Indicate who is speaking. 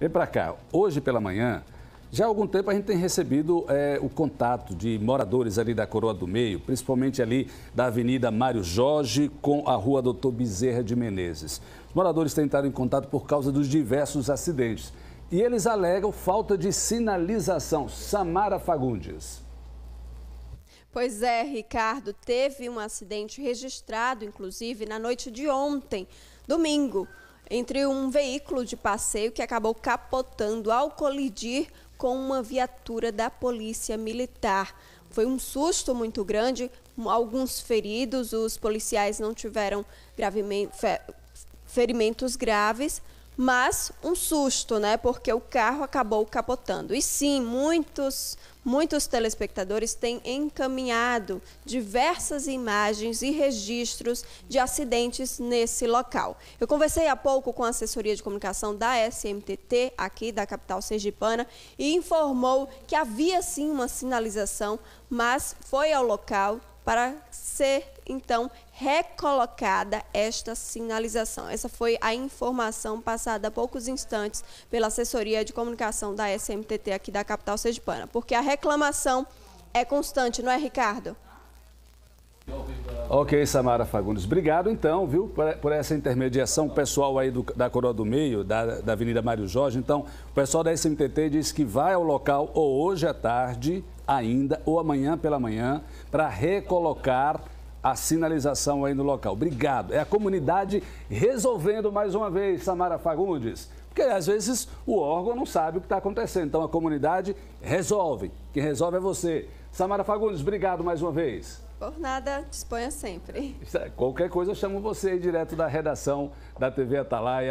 Speaker 1: Vem para cá, hoje pela manhã, já há algum tempo a gente tem recebido é, o contato de moradores ali da Coroa do Meio, principalmente ali da Avenida Mário Jorge com a Rua Doutor Bezerra de Menezes. Os moradores tentaram em contato por causa dos diversos acidentes. E eles alegam falta de sinalização. Samara Fagundes.
Speaker 2: Pois é, Ricardo, teve um acidente registrado, inclusive, na noite de ontem, domingo entre um veículo de passeio que acabou capotando ao colidir com uma viatura da Polícia Militar. Foi um susto muito grande, alguns feridos, os policiais não tiveram ferimentos graves, mas um susto, né? Porque o carro acabou capotando. E sim, muitos, muitos telespectadores têm encaminhado diversas imagens e registros de acidentes nesse local. Eu conversei há pouco com a assessoria de comunicação da SMTT, aqui da capital sergipana, e informou que havia sim uma sinalização, mas foi ao local, para ser então recolocada esta sinalização. Essa foi a informação passada há poucos instantes pela assessoria de comunicação da SMTT aqui da capital sergipana, porque a reclamação é constante, não é, Ricardo?
Speaker 1: Ok, Samara Fagundes. Obrigado, então, viu, por essa intermediação. O pessoal aí do, da Coroa do Meio, da, da Avenida Mário Jorge. Então, o pessoal da SMTT diz que vai ao local ou hoje à tarde ainda, ou amanhã pela manhã, para recolocar a sinalização aí no local. Obrigado. É a comunidade resolvendo mais uma vez, Samara Fagundes. Porque às vezes o órgão não sabe o que está acontecendo. Então a comunidade resolve. Quem resolve é você. Samara Fagundes, obrigado mais uma vez.
Speaker 2: Por nada, disponha sempre.
Speaker 1: É, qualquer coisa, eu chamo você aí direto da redação da TV Atalaia.